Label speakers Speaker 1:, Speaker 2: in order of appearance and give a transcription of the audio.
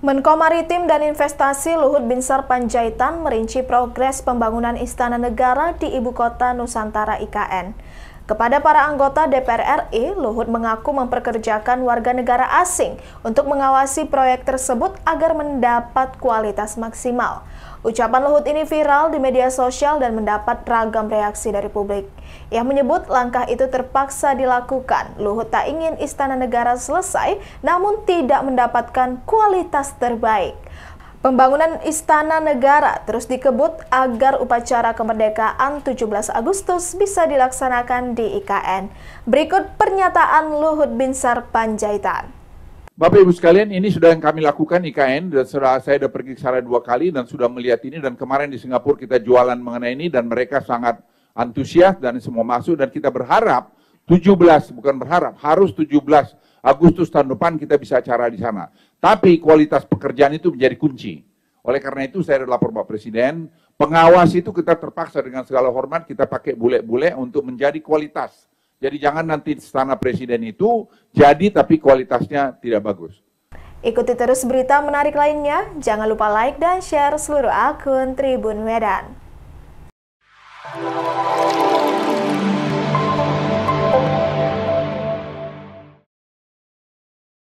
Speaker 1: Menko Maritim dan Investasi Luhut Binsar Panjaitan merinci progres pembangunan Istana Negara di Ibu Kota Nusantara IKN. Kepada para anggota DPR RI, Luhut mengaku memperkerjakan warga negara asing untuk mengawasi proyek tersebut agar mendapat kualitas maksimal. Ucapan Luhut ini viral di media sosial dan mendapat ragam reaksi dari publik. Ia menyebut langkah itu terpaksa dilakukan. Luhut tak ingin istana negara selesai namun tidak mendapatkan kualitas terbaik. Pembangunan Istana Negara terus dikebut agar upacara kemerdekaan 17 Agustus bisa dilaksanakan di IKN. Berikut pernyataan Luhut Binsar Panjaitan.
Speaker 2: Bapak Ibu sekalian, ini sudah yang kami lakukan IKN dan sudah saya sudah pergi ke sana dua kali dan sudah melihat ini dan kemarin di Singapura kita jualan mengenai ini dan mereka sangat antusias dan semua masuk dan kita berharap 17 bukan berharap harus 17 Agustus tahun depan kita bisa acara di sana. Tapi kualitas pekerjaan itu menjadi kunci. Oleh karena itu saya lapor Pak Presiden, pengawas itu kita terpaksa dengan segala hormat kita pakai bule-bule untuk menjadi kualitas. Jadi jangan nanti istana presiden itu jadi tapi kualitasnya tidak bagus.
Speaker 1: Ikuti terus berita menarik lainnya. Jangan lupa like dan share seluruh akun Tribun Medan.